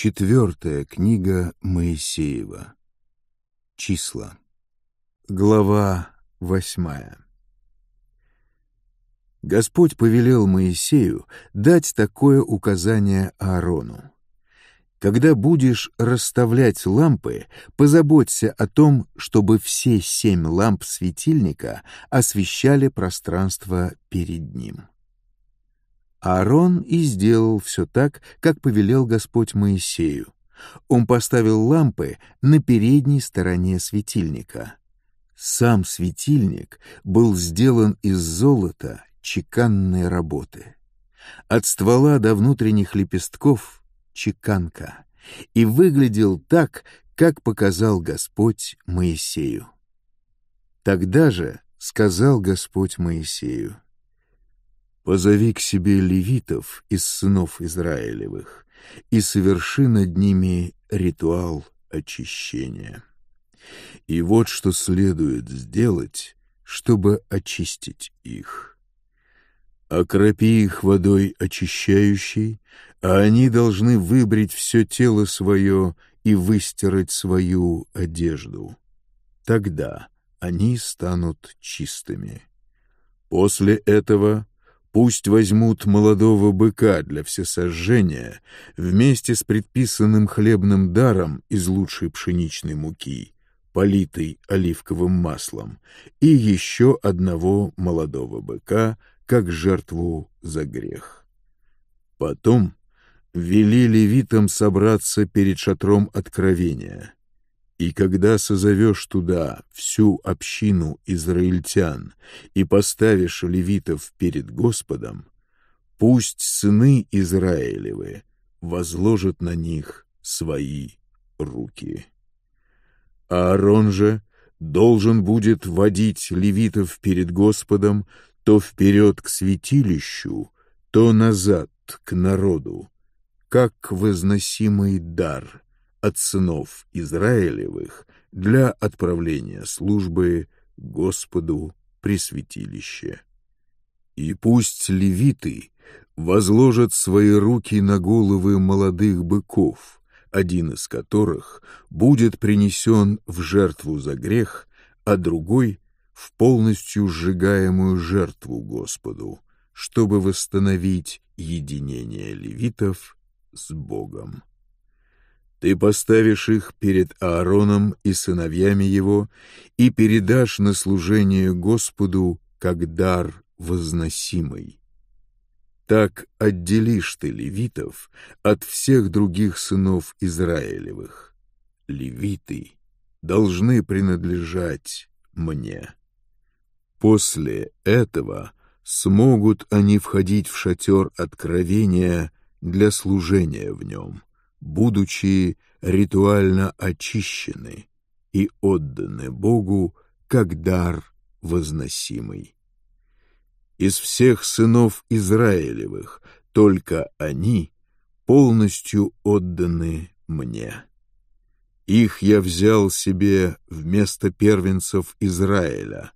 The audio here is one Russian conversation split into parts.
Четвертая книга Моисеева. Числа. Глава восьмая. Господь повелел Моисею дать такое указание Аарону. «Когда будешь расставлять лампы, позаботься о том, чтобы все семь ламп светильника освещали пространство перед ним». Аарон и сделал все так, как повелел Господь Моисею. Он поставил лампы на передней стороне светильника. Сам светильник был сделан из золота чеканной работы. От ствола до внутренних лепестков — чеканка. И выглядел так, как показал Господь Моисею. Тогда же сказал Господь Моисею, Позови к себе левитов из сынов Израилевых и соверши над ними ритуал очищения. И вот что следует сделать, чтобы очистить их. Окропи их водой очищающей, а они должны выбрить все тело свое и выстирать свою одежду. Тогда они станут чистыми. После этого Пусть возьмут молодого быка для всесожжения вместе с предписанным хлебным даром из лучшей пшеничной муки, политой оливковым маслом, и еще одного молодого быка, как жертву за грех. Потом вели левитам собраться перед шатром откровения — и когда созовешь туда всю общину израильтян и поставишь левитов перед Господом, пусть сыны Израилевы возложат на них свои руки. Аарон же должен будет водить левитов перед Господом то вперед к святилищу, то назад к народу, как возносимый дар, от сынов Израилевых для отправления службы Господу пресвятилище. И пусть левиты возложат свои руки на головы молодых быков, один из которых будет принесен в жертву за грех, а другой — в полностью сжигаемую жертву Господу, чтобы восстановить единение левитов с Богом. Ты поставишь их перед Аароном и сыновьями его и передашь на служение Господу как дар возносимый. Так отделишь ты левитов от всех других сынов Израилевых. Левиты должны принадлежать мне. После этого смогут они входить в шатер откровения для служения в нем» будучи ритуально очищены и отданы Богу как дар возносимый. Из всех сынов Израилевых только они полностью отданы мне. Их я взял себе вместо первенцев Израиля,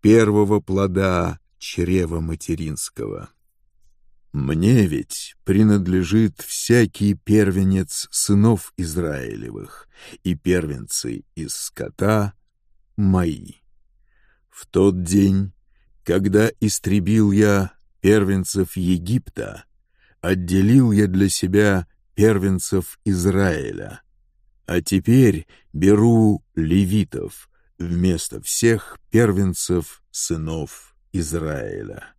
первого плода чрева материнского. Мне ведь принадлежит всякий первенец сынов Израилевых, и первенцы из скота мои. В тот день, когда истребил я первенцев Египта, отделил я для себя первенцев Израиля, а теперь беру левитов вместо всех первенцев сынов Израиля.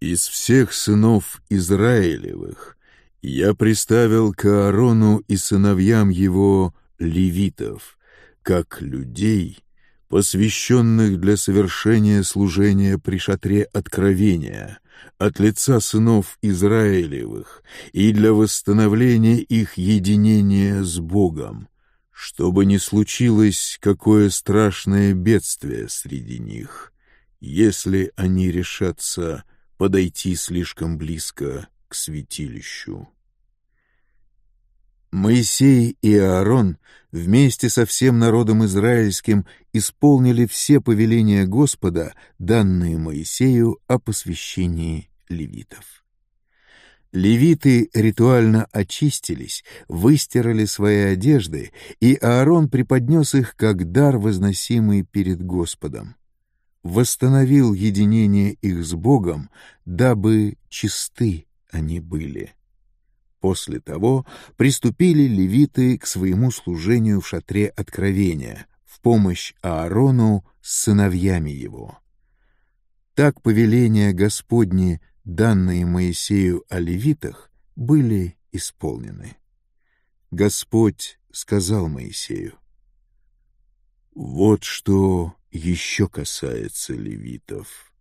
Из всех сынов Израилевых я приставил к Аарону и сыновьям его левитов, как людей, посвященных для совершения служения при шатре откровения от лица сынов Израилевых и для восстановления их единения с Богом, чтобы не случилось какое страшное бедствие среди них, если они решатся подойти слишком близко к святилищу. Моисей и Аарон вместе со всем народом израильским исполнили все повеления Господа, данные Моисею о посвящении левитов. Левиты ритуально очистились, выстирали свои одежды, и Аарон преподнес их как дар, возносимый перед Господом восстановил единение их с Богом, дабы чисты они были. После того приступили левиты к своему служению в шатре откровения, в помощь Аарону с сыновьями его. Так повеления Господни, данные Моисею о левитах, были исполнены. Господь сказал Моисею, «Вот что еще касается левитов.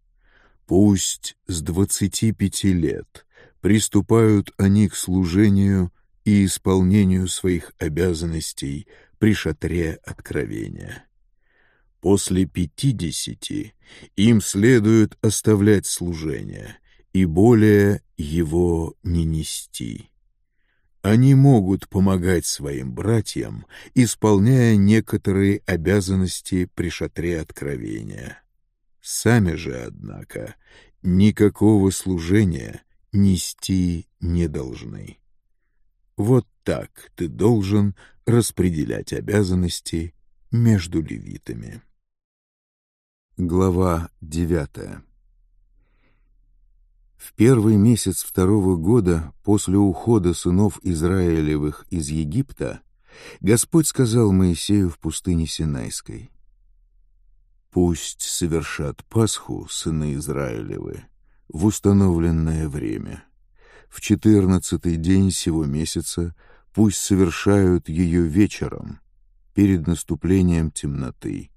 Пусть с двадцати пяти лет приступают они к служению и исполнению своих обязанностей при шатре откровения. После пятидесяти им следует оставлять служение и более его не нести. Они могут помогать своим братьям, исполняя некоторые обязанности при шатре откровения. Сами же, однако, никакого служения нести не должны. Вот так ты должен распределять обязанности между левитами. Глава девятая в первый месяц второго года после ухода сынов Израилевых из Египта Господь сказал Моисею в пустыне Синайской, «Пусть совершат Пасху сыны Израилевы в установленное время. В четырнадцатый день сего месяца пусть совершают ее вечером, перед наступлением темноты,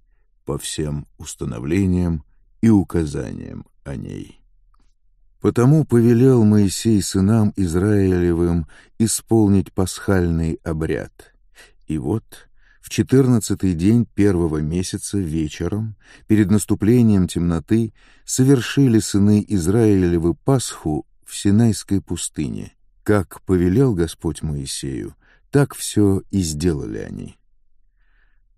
по всем установлениям и указаниям о ней». Потому повелел Моисей сынам Израилевым исполнить пасхальный обряд. И вот в четырнадцатый день первого месяца вечером, перед наступлением темноты, совершили сыны Израилевы Пасху в Синайской пустыне. Как повелел Господь Моисею, так все и сделали они.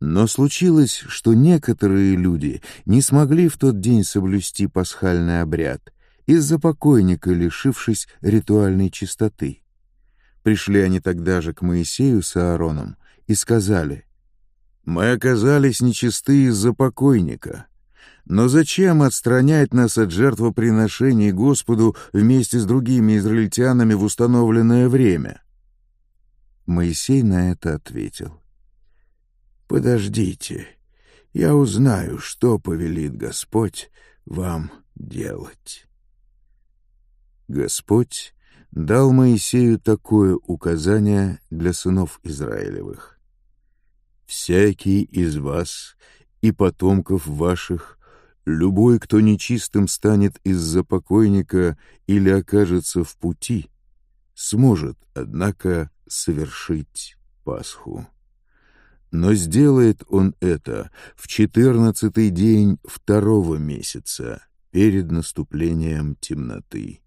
Но случилось, что некоторые люди не смогли в тот день соблюсти пасхальный обряд, из-за покойника, лишившись ритуальной чистоты. Пришли они тогда же к Моисею с Аароном и сказали, «Мы оказались нечисты из-за покойника. Но зачем отстранять нас от жертвоприношений Господу вместе с другими израильтянами в установленное время?» Моисей на это ответил, «Подождите, я узнаю, что повелит Господь вам делать». Господь дал Моисею такое указание для сынов Израилевых. «Всякий из вас и потомков ваших, любой, кто нечистым станет из-за покойника или окажется в пути, сможет, однако, совершить Пасху. Но сделает он это в четырнадцатый день второго месяца, перед наступлением темноты.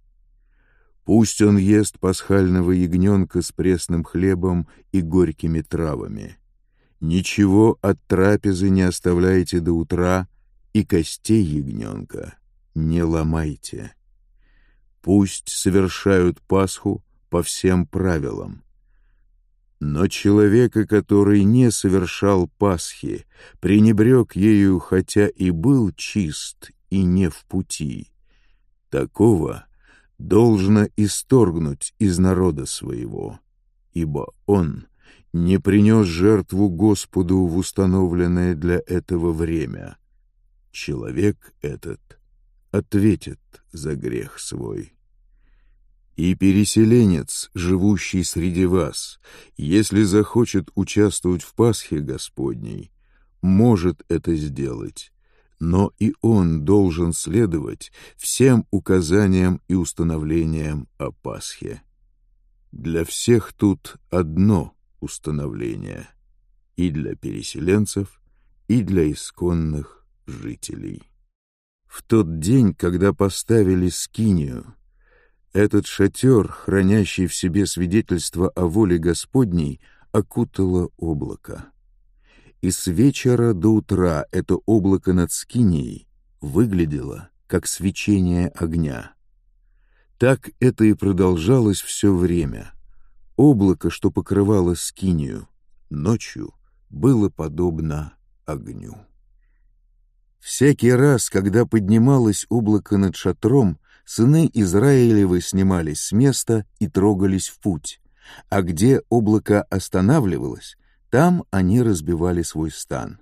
Пусть он ест пасхального ягненка с пресным хлебом и горькими травами. Ничего от трапезы не оставляйте до утра, и костей ягненка не ломайте. Пусть совершают Пасху по всем правилам. Но человека, который не совершал Пасхи, пренебрег ею, хотя и был чист и не в пути, такого — должно исторгнуть из народа своего, ибо он не принес жертву Господу в установленное для этого время. Человек этот ответит за грех свой. И переселенец, живущий среди вас, если захочет участвовать в Пасхе Господней, может это сделать, но и он должен следовать всем указаниям и установлениям о Пасхе. Для всех тут одно установление — и для переселенцев, и для исконных жителей. В тот день, когда поставили скинию, этот шатер, хранящий в себе свидетельство о воле Господней, окутало облако. И с вечера до утра это облако над Скинией выглядело, как свечение огня. Так это и продолжалось все время. Облако, что покрывало Скинию ночью, было подобно огню. Всякий раз, когда поднималось облако над шатром, сыны Израилевы снимались с места и трогались в путь, а где облако останавливалось, там они разбивали свой стан.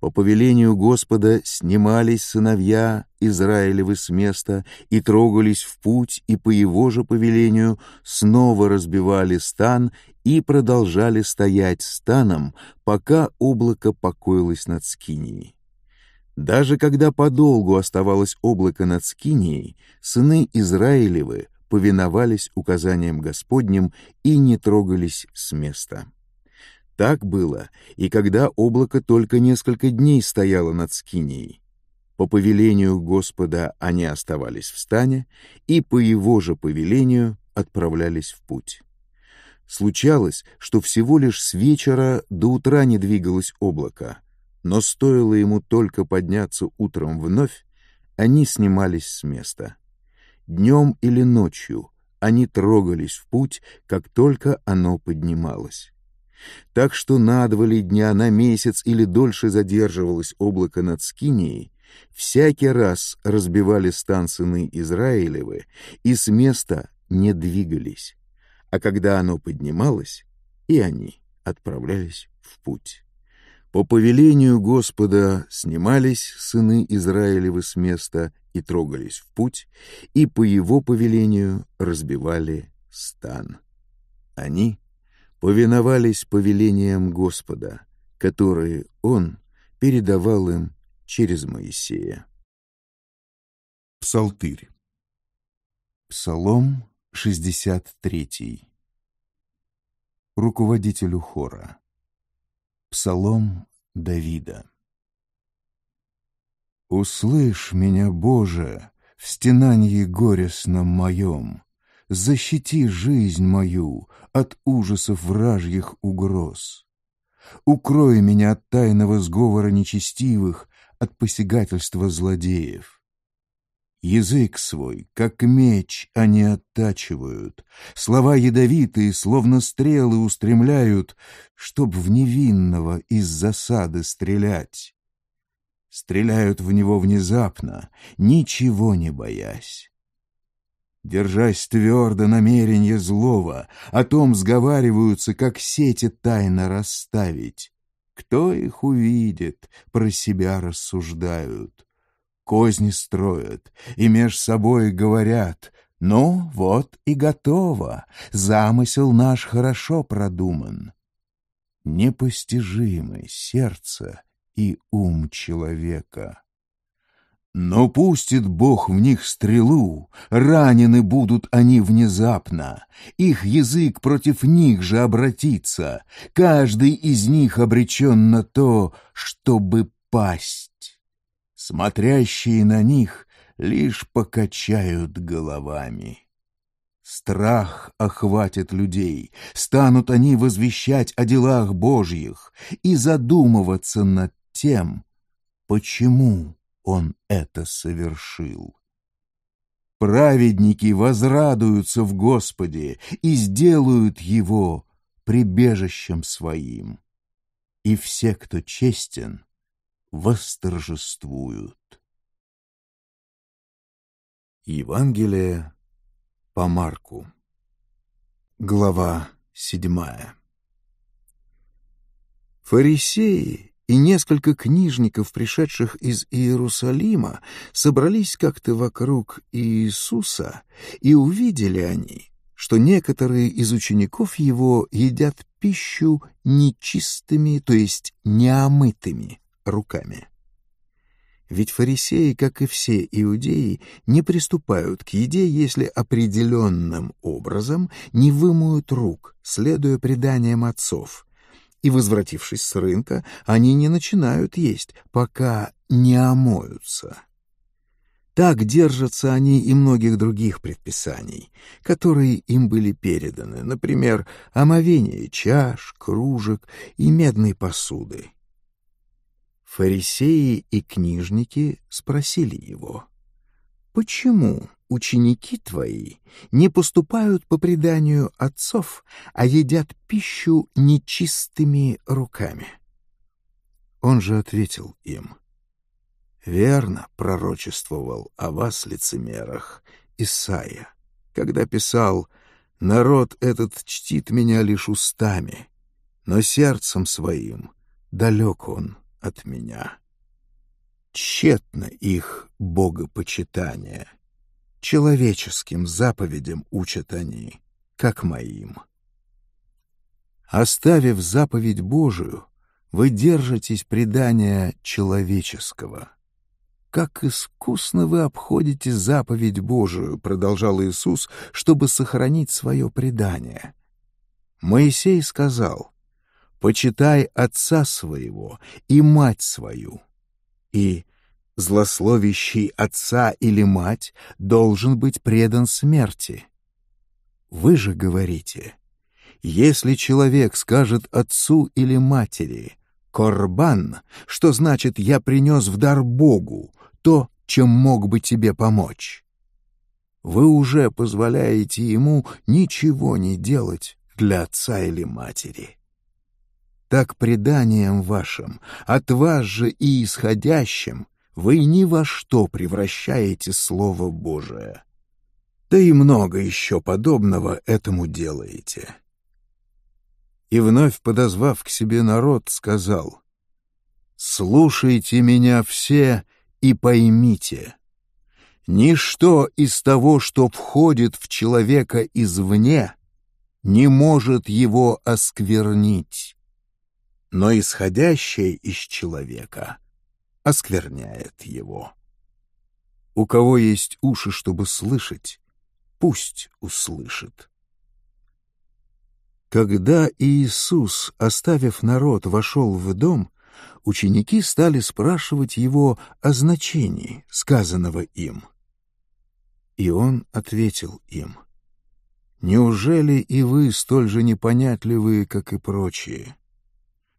По повелению Господа снимались сыновья Израилевы с места и трогались в путь, и по его же повелению снова разбивали стан и продолжали стоять станом, пока облако покоилось над Скинией. Даже когда подолгу оставалось облако над Скинией, сыны Израилевы повиновались указаниям Господним и не трогались с места. Так было и когда облако только несколько дней стояло над Скинией. По повелению Господа они оставались в стане и по его же повелению отправлялись в путь. Случалось, что всего лишь с вечера до утра не двигалось облако, но стоило ему только подняться утром вновь, они снимались с места. Днем или ночью они трогались в путь, как только оно поднималось. Так что на два ли дня, на месяц или дольше задерживалось облако над Скинией, всякий раз разбивали стан сыны Израилевы и с места не двигались. А когда оно поднималось, и они отправлялись в путь. По повелению Господа снимались сыны Израилевы с места и трогались в путь, и по его повелению разбивали стан. Они повиновались повелениям Господа, которые Он передавал им через Моисея. Псалтырь Псалом 63 Руководителю хора Псалом Давида «Услышь меня, Боже, в стенании горестном моем, защити жизнь мою от ужасов вражьих угроз. Укрой меня от тайного сговора нечестивых, от посягательства злодеев. Язык свой, как меч, они оттачивают, слова ядовитые, словно стрелы, устремляют, чтоб в невинного из засады стрелять. Стреляют в него внезапно, ничего не боясь держась твердо намерения злого, о том сговариваются, как сети тайно расставить. Кто их увидит, про себя рассуждают. Козни строят и меж собой говорят, «Ну, вот и готово, замысел наш хорошо продуман». Непостижимы сердце и ум человека. Но пустит Бог в них стрелу, ранены будут они внезапно. Их язык против них же обратится, каждый из них обречен на то, чтобы пасть. Смотрящие на них лишь покачают головами. Страх охватит людей, станут они возвещать о делах Божьих и задумываться над тем, почему он это совершил. Праведники возрадуются в Господе и сделают Его прибежищем своим. И все, кто честен, восторжествуют. Евангелие по Марку Глава седьмая Фарисеи и несколько книжников, пришедших из Иерусалима, собрались как-то вокруг Иисуса, и увидели они, что некоторые из учеников его едят пищу нечистыми, то есть неомытыми руками. Ведь фарисеи, как и все иудеи, не приступают к еде, если определенным образом не вымоют рук, следуя преданиям отцов, и, возвратившись с рынка, они не начинают есть, пока не омоются. Так держатся они и многих других предписаний, которые им были переданы, например, омовение чаш, кружек и медной посуды. Фарисеи и книжники спросили его — почему ученики твои не поступают по преданию отцов, а едят пищу нечистыми руками? Он же ответил им, «Верно пророчествовал о вас, лицемерах, Исаия, когда писал, «Народ этот чтит меня лишь устами, но сердцем своим далек он от меня». Тщетно их богопочитание. Человеческим заповедям учат они, как моим. Оставив заповедь Божию, вы держитесь предания человеческого. «Как искусно вы обходите заповедь Божию», — продолжал Иисус, чтобы сохранить свое предание. Моисей сказал, «Почитай отца своего и мать свою» и злословящий отца или мать должен быть предан смерти. Вы же говорите, если человек скажет отцу или матери «Корбан», что значит «я принес в дар Богу то, чем мог бы тебе помочь», вы уже позволяете ему ничего не делать для отца или матери так преданием вашим, от вас же и исходящим, вы ни во что превращаете Слово Божие. Да и много еще подобного этому делаете». И вновь, подозвав к себе народ, сказал, «Слушайте меня все и поймите, ничто из того, что входит в человека извне, не может его осквернить» но исходящее из человека оскверняет его. У кого есть уши, чтобы слышать, пусть услышит. Когда Иисус, оставив народ, вошел в дом, ученики стали спрашивать его о значении сказанного им. И он ответил им, «Неужели и вы столь же непонятливые, как и прочие?»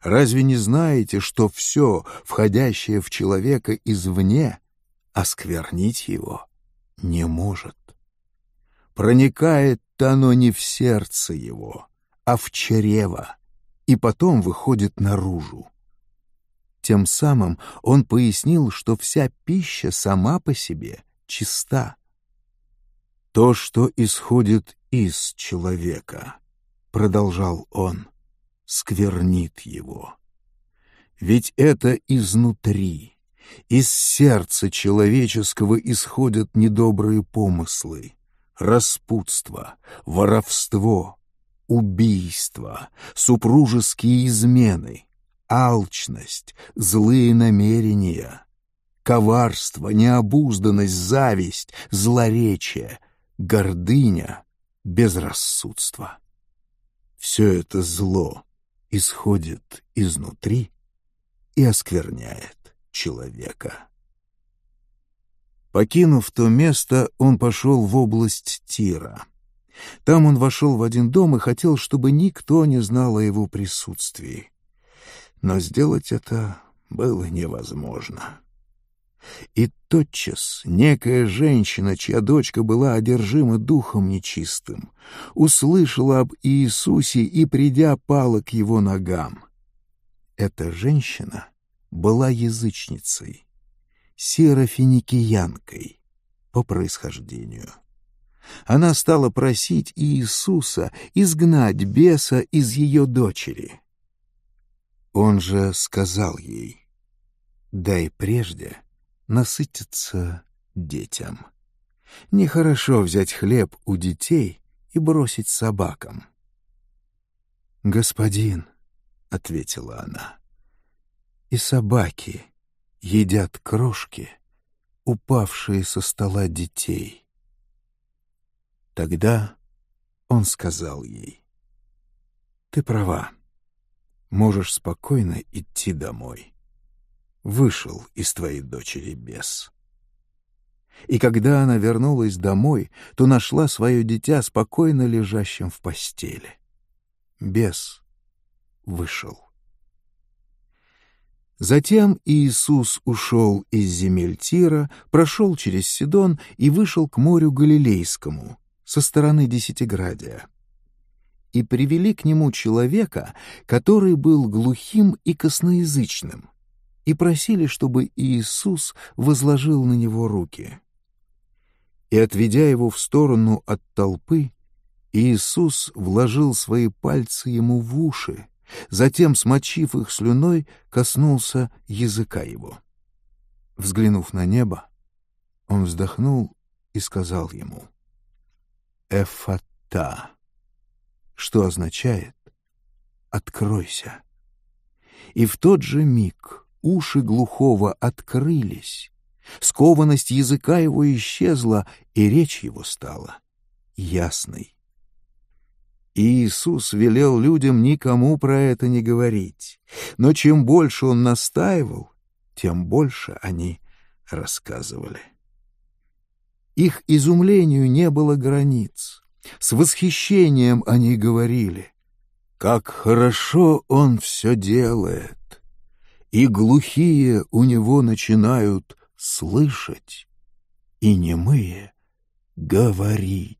Разве не знаете, что все, входящее в человека извне, осквернить его не может? Проникает-то оно не в сердце его, а в чрево, и потом выходит наружу. Тем самым он пояснил, что вся пища сама по себе чиста. То, что исходит из человека, продолжал он, — сквернит его. Ведь это изнутри, из сердца человеческого исходят недобрые помыслы, распутство, воровство, убийство, супружеские измены, алчность, злые намерения, коварство, необузданность, зависть, злоречие, гордыня, безрассудство. Все это зло — исходит изнутри и оскверняет человека. Покинув то место, он пошел в область Тира. Там он вошел в один дом и хотел, чтобы никто не знал о его присутствии. Но сделать это было невозможно. И тотчас некая женщина, чья дочка была одержима духом нечистым, услышала об Иисусе и, придя, пала к его ногам. Эта женщина была язычницей, серафиникиянкой по происхождению. Она стала просить Иисуса изгнать беса из ее дочери. Он же сказал ей, «Дай прежде» насытиться детям. Нехорошо взять хлеб у детей и бросить собакам. «Господин», — ответила она, — «и собаки едят крошки, упавшие со стола детей». Тогда он сказал ей, «Ты права, можешь спокойно идти домой» вышел из твоей дочери бес. И когда она вернулась домой, то нашла свое дитя спокойно лежащим в постели. Бес вышел. Затем Иисус ушел из земель Тира, прошел через Сидон и вышел к морю Галилейскому со стороны Десятиградия. И привели к нему человека, который был глухим и косноязычным — и просили, чтобы Иисус возложил на него руки. И, отведя его в сторону от толпы, Иисус вложил свои пальцы ему в уши, затем, смочив их слюной, коснулся языка его. Взглянув на небо, он вздохнул и сказал ему «Эфата», что означает «откройся». И в тот же миг Уши глухого открылись, скованность языка его исчезла, и речь его стала ясной. Иисус велел людям никому про это не говорить, но чем больше он настаивал, тем больше они рассказывали. Их изумлению не было границ. С восхищением они говорили, «Как хорошо он все делает! и глухие у него начинают слышать, и немые — говорить.